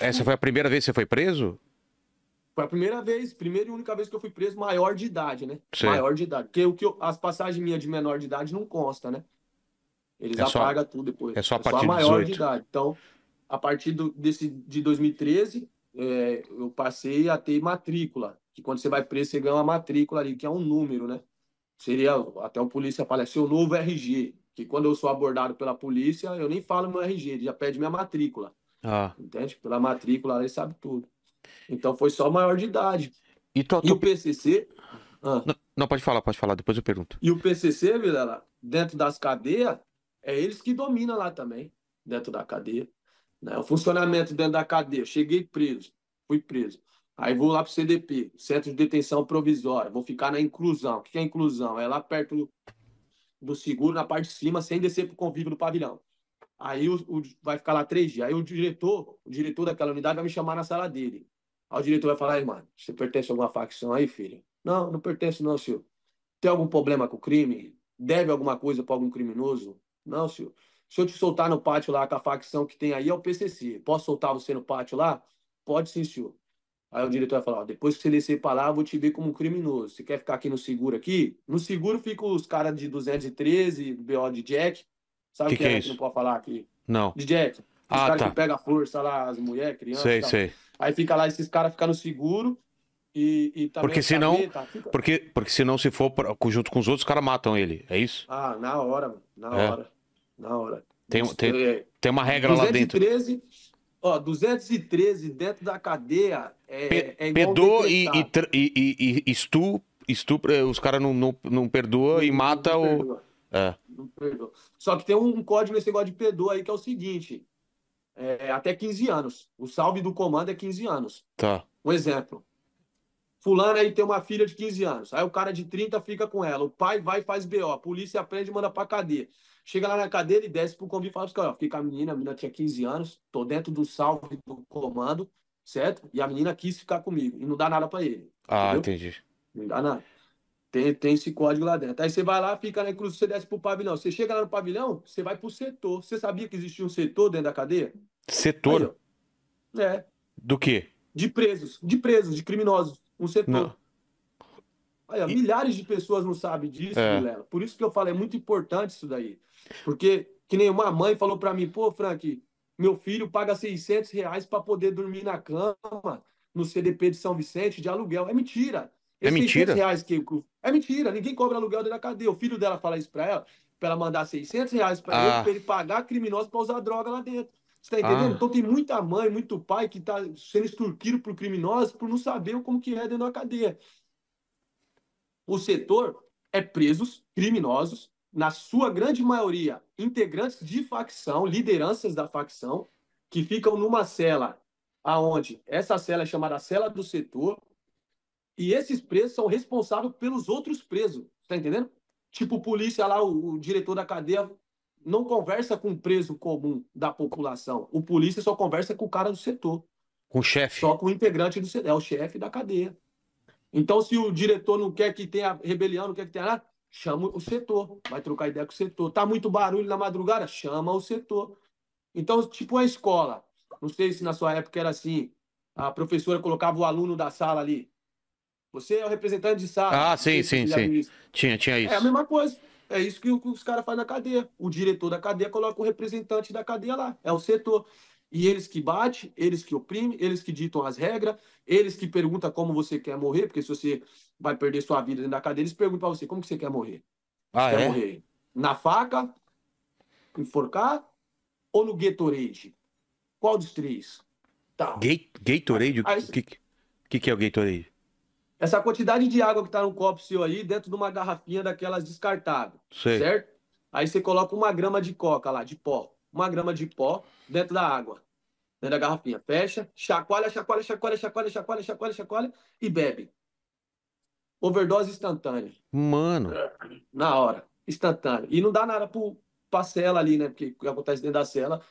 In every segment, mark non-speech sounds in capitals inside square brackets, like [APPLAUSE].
Essa foi a primeira vez que você foi preso? Foi a primeira vez, primeira e única vez que eu fui preso maior de idade, né? Sim. Maior de idade. Porque o que eu, as passagens minhas de menor de idade não consta, né? Eles é apagam só, tudo depois. É só a partir é só a maior de, de, idade. Então, a partir do, desse, de 2013, é, eu passei a ter matrícula. Que quando você vai preso, você ganha uma matrícula ali, que é um número, né? Seria, até o polícia aparecer é o novo RG. Que quando eu sou abordado pela polícia, eu nem falo meu RG, ele já pede minha matrícula. Ah. Entende? Pela matrícula, ele sabe tudo. Então foi só maior de idade. E, e o PCC. Ah. Não, não, pode falar, pode falar, depois eu pergunto. E o PCC, Vilela, dentro das cadeias, é eles que dominam lá também, dentro da cadeia. Né? O funcionamento dentro da cadeia. cheguei preso, fui preso. Aí vou lá para o CDP, Centro de Detenção Provisória. Vou ficar na inclusão. O que é inclusão? É lá perto do seguro, na parte de cima, sem descer para o convívio do pavilhão. Aí o, o, vai ficar lá três dias. Aí o diretor, o diretor daquela unidade vai me chamar na sala dele. Aí o diretor vai falar, ah, irmão, você pertence a alguma facção aí, filho? Não, não pertence não, senhor. Tem algum problema com o crime? Deve alguma coisa para algum criminoso? Não, senhor. Se eu te soltar no pátio lá com a facção que tem aí, é o PCC. Posso soltar você no pátio lá? Pode sim, senhor. Aí o diretor vai falar, ó, depois que você descer para lá, eu vou te ver como um criminoso. Você quer ficar aqui no seguro aqui? No seguro ficam os caras de 213, BO de Jack, Sabe o que, que, que, é, é isso? não pode falar aqui? Não. DJ, os ah, caras tá. que pegam força lá, as mulheres, crianças. Sei, sei. Aí fica lá, esses caras ficam no seguro. E, e porque senão, fica... porque, porque senão se for pra, junto com os outros, os caras matam ele, é isso? Ah, na hora, mano. Na é. hora. Na hora. Tem, tem, é. tem uma regra 213, lá dentro. Ó, 213 dentro da cadeia é, Pe é Pedô e, e, e, e, estupro, eh, os caras não, não, não perdoa e mata perdoa. o... É. Só que tem um código nesse negócio de p aí que é o seguinte: é, até 15 anos. O salve do comando é 15 anos. Tá. Um exemplo. Fulano aí tem uma filha de 15 anos. Aí o cara de 30 fica com ela. O pai vai e faz BO. A polícia prende e manda pra cadeia. Chega lá na cadeia, ele desce pro convite e fala pros caras: fica a menina, a menina tinha 15 anos, tô dentro do salve do comando, certo? E a menina quis ficar comigo. E não dá nada pra ele. Ah, entendeu? entendi. Não dá nada. Tem, tem esse código lá dentro. Aí você vai lá, fica na cruz, você desce pro pavilhão. Você chega lá no pavilhão, você vai pro setor. Você sabia que existia um setor dentro da cadeia? Setor? Aí, é. Do quê? De presos, de presos, de criminosos. Um setor. Não. Olha, e... milhares de pessoas não sabem disso, é. Por isso que eu falo, é muito importante isso daí. Porque, que nem uma mãe falou para mim, pô, Frank, meu filho paga 600 reais para poder dormir na cama no CDP de São Vicente de aluguel. É mentira. É mentira? Reais que... É mentira, ninguém cobra aluguel dentro da cadeia. O filho dela fala isso pra ela, pra ela mandar 600 reais pra ah. ele, pra ele pagar criminoso pra usar droga lá dentro. Você tá entendendo? Ah. Então tem muita mãe, muito pai que tá sendo extorquido por criminosos por não saber como que é dentro da cadeia. O setor é presos, criminosos, na sua grande maioria, integrantes de facção, lideranças da facção, que ficam numa cela, aonde essa cela é chamada cela do setor, e esses presos são responsáveis pelos outros presos, tá entendendo? Tipo, polícia lá, o, o diretor da cadeia não conversa com o preso comum da população. O polícia só conversa com o cara do setor. Com o chefe. Só com o integrante do setor, é o chefe da cadeia. Então, se o diretor não quer que tenha rebelião, não quer que tenha nada, chama o setor, vai trocar ideia com o setor. Tá muito barulho na madrugada? Chama o setor. Então, tipo a escola, não sei se na sua época era assim, a professora colocava o aluno da sala ali, você é o representante de Sá. Ah, sim, sim, sim. Tinha, tinha isso. É a mesma coisa. É isso que os caras fazem na cadeia. O diretor da cadeia coloca o representante da cadeia lá. É o setor. E eles que batem, eles que oprimem, eles que ditam as regras, eles que perguntam como você quer morrer, porque se você vai perder sua vida dentro da cadeia, eles perguntam pra você como que você quer morrer. Ah, quer é? morrer na faca, enforcar ou no Gatorade? Qual dos três? Tá. Gatorade? O que, que, que é o Gatorade? Essa quantidade de água que está no copo seu aí, dentro de uma garrafinha daquelas descartáveis, certo? Aí você coloca uma grama de coca lá, de pó. Uma grama de pó dentro da água, dentro da garrafinha. Fecha, chacoalha, chacoalha, chacoalha, chacoalha, chacoalha, chacoalha, chacoalha e bebe. Overdose instantânea. Mano. Na hora. Instantânea. E não dá nada pro, pra cela ali, né? Porque o que acontece dentro da cela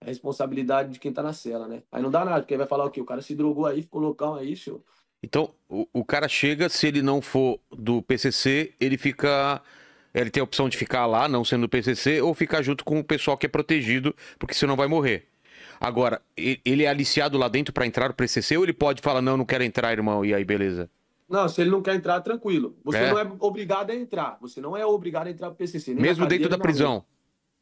é responsabilidade de quem tá na cela, né? Aí não dá nada, porque vai falar o quê? O cara se drogou aí, ficou loucão aí, senhor. Então, o, o, cara chega, se ele não for do PCC, ele fica. Ele tem a opção de ficar lá, não sendo do PCC, ou ficar junto com o pessoal que é protegido, porque senão vai morrer. Agora, ele é aliciado lá dentro para entrar no PCC ou ele pode falar, não, não quero entrar, irmão, e aí beleza? Não, se ele não quer entrar, tranquilo. Você é. não é obrigado a entrar. Você não é obrigado a entrar no PCC. Mesmo dentro da prisão?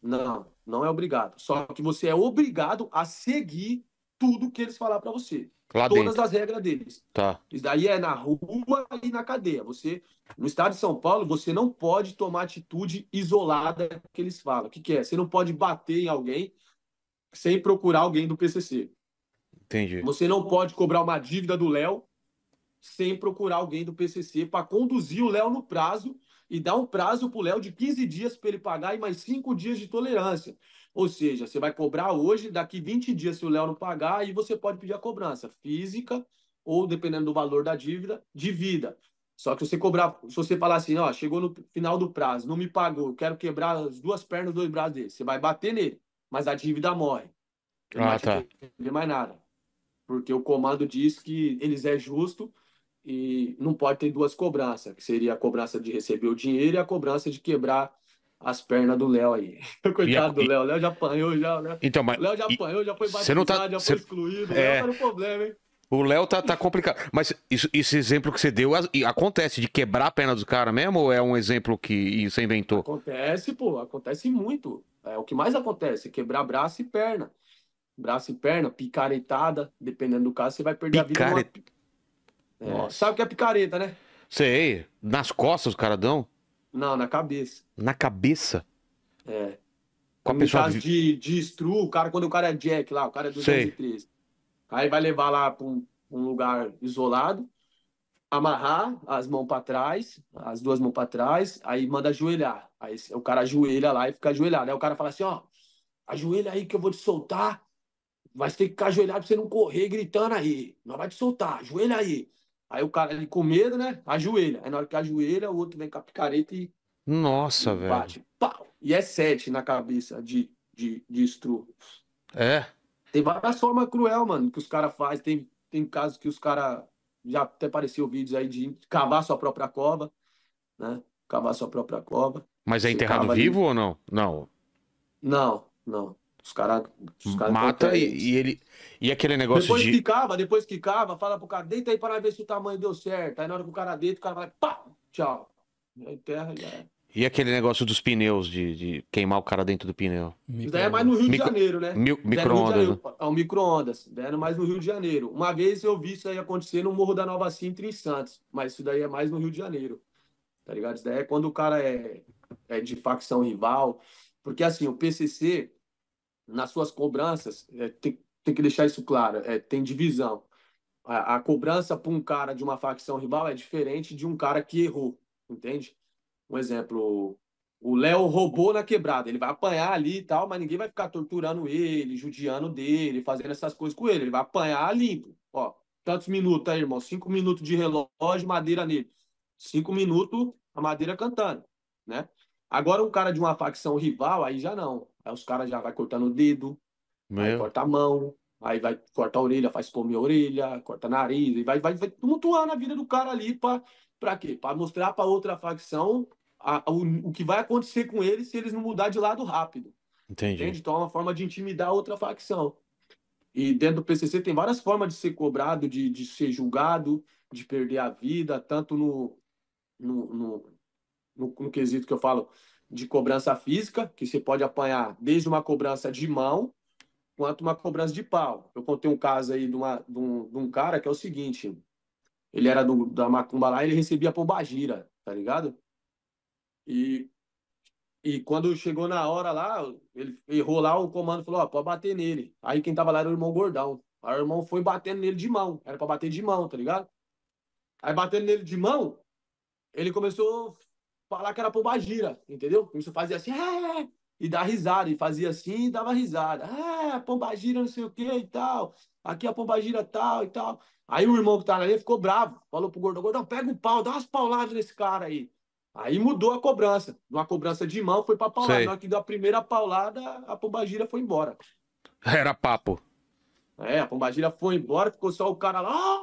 Não, não é obrigado. Só que você é obrigado a seguir tudo que eles falar para você. Lá todas dentro. as regras deles. Tá. Isso daí é na rua e na cadeia. Você, no estado de São Paulo, você não pode tomar atitude isolada que eles falam. O que, que é? Você não pode bater em alguém sem procurar alguém do PCC. Entendi. Você não pode cobrar uma dívida do Léo sem procurar alguém do PCC para conduzir o Léo no prazo e dar um prazo para o Léo de 15 dias para ele pagar e mais 5 dias de tolerância. Ou seja, você vai cobrar hoje, daqui 20 dias, se o Léo não pagar, aí você pode pedir a cobrança física ou, dependendo do valor da dívida, de vida. Só que você cobrar, se você falar assim, ó, chegou no final do prazo, não me pagou, quero quebrar as duas pernas, dois braços dele, você vai bater nele, mas a dívida morre. ah, não vai tá. mais nada. Porque o comando diz que eles é justo e não pode ter duas cobranças, que seria a cobrança de receber o dinheiro e a cobrança de quebrar as pernas do Léo aí. [LAUGHS] Coitado do Léo, Léo já apanhou, já, né? Então, mas... Léo já apanhou, já foi tá batizado, tá... já foi excluído, é... Léo tá no problema, hein? O Léo tá, tá complicado. Mas isso, esse exemplo que você deu acontece de quebrar a perna do cara mesmo ou é um exemplo que você inventou? Acontece, pô, acontece muito. É o que mais acontece, quebrar braço e perna. Braço e perna, picaretada, dependendo do caso, você vai perder Picare... a vida. Numa... É. Sabe o que é picareta, né? Sei. Nas costas, o cara dão? Não, na cabeça. Na cabeça? É. Com a no pessoa... caso de, de o cara, quando o cara é jack lá, o cara é 213. Aí vai levar lá para um, um, lugar isolado, amarrar as mãos para trás, as duas mãos para trás, aí manda ajoelhar. Aí o cara ajoelha lá e fica ajoelhado. Aí o cara fala assim, ó, ajoelha aí que eu vou te soltar, mas tem que ficar ajoelhado pra você não correr gritando aí. Não vai te soltar, ajoelha aí. Aí o cara, ele com medo, né? Ajoelha. Aí na hora que ajoelha, o outro vem com a picareta e. Nossa, e velho. Bate. Pau! E é sete na cabeça de, de, de estrupo. É. Tem várias formas cruel, mano, que os caras fazem. Tem, tem casos que os caras. Já até apareceu vídeos aí de cavar sua própria cova, né? Cavar sua própria cova. Mas é enterrado vivo ali. ou não? Não. Não, não. Os caras. Cara Mata e, e, ele. E aquele negócio depois de. Depois quicava, depois quicava, fala pro cara, deita aí para ver se o tamanho deu certo. Aí na hora que o cara deita, o cara vai, pá, tchau. E aí terra já é. E aquele negócio dos pneus, de, de, queimar o cara dentro do pneu? Isso daí é mais no Rio Micro... Né? É de Janeiro, né? Mi... Micro-ondas. Né? É um micro-ondas. Deram é mais no Rio de Janeiro. Uma vez eu vi isso aí acontecer no Morro da Nova Sintra, em Santos. Mas isso daí é mais no Rio de Janeiro. Tá ligado? Isso daí é quando o cara é, é de facção rival. Porque, assim, o PCC, nas suas cobranças, é, tem, tem que deixar isso claro, é, tem divisão. A, a cobrança para um cara de uma facção rival é diferente de um cara que errou, entende? Um exemplo, o Léo roubou na quebrada, ele vai apanhar ali e tal, mas ninguém vai ficar torturando ele, judiando dele, fazendo essas coisas com ele, ele vai apanhar limpo. Ó, tantos minutos aí, irmão, cinco minutos de relógio, madeira nele. Cinco minutos, a madeira cantando, né? Agora um cara de uma facção rival, aí já não. Aí os caras já vai cortando o dedo, Meu. corta a mão, aí vai cortar a orelha, faz come a orelha, corta nariz, e vai, vai, vai tumultuando a vida do cara ali pra, pra quê? Pra mostrar pra outra facção a, o, o que vai acontecer com eles se eles não mudar de lado rápido. Entendi. Entende? Então é uma forma de intimidar a outra facção. E dentro do PCC tem várias formas de ser cobrado, de, de ser julgado, de perder a vida, tanto no, no, no, no, no quesito que eu falo de cobrança física, que você pode apanhar desde uma cobrança de mão quanto uma cobrança de pau. Eu contei um caso aí de, uma, de, um, de um, cara que é o seguinte: ele era do, da macumba lá, ele recebia pombagira, tá ligado? E, e quando chegou na hora lá, ele errou lá, o comando falou: ó, pode bater nele. Aí quem tava lá era o irmão gordão. Aí o irmão foi batendo nele de mão, era para bater de mão, tá ligado? Aí batendo nele de mão, ele começou falar que era pombagira, entendeu? O eu fazia assim, é", e dar risada, e fazia assim e dava risada. Ah, é, pombagira não sei o que e tal, aqui a é pombagira tal e tal. Aí o irmão que tava tá ali ficou bravo, falou pro Gordão, Gordão, pega um pau, dá umas pauladas nesse cara aí. Aí mudou a cobrança. Uma cobrança de mão foi pra paulada. Sei. Na hora que deu a primeira paulada, a pombagira foi embora. Era papo. É, a pombagira foi embora, ficou só o cara lá.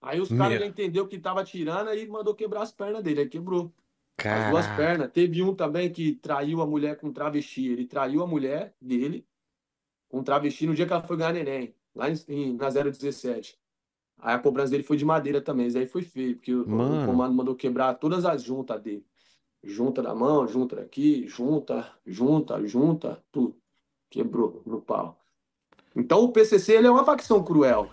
Aí os caras entenderam que tava tirando e mandou quebrar as pernas dele. Aí quebrou. Caraca. As duas pernas. Teve um também que traiu a mulher com travesti. Ele traiu a mulher dele com travesti no dia que ela foi ganhar neném, lá em, na 017. Aí a cobrança dele foi de madeira também. Isso aí foi feio, porque Mano. o comando mandou quebrar todas as juntas dele. Junta da mão, junta daqui, junta, junta, junta, tudo. Quebrou no pau. Então o PCC ele é uma facção cruel.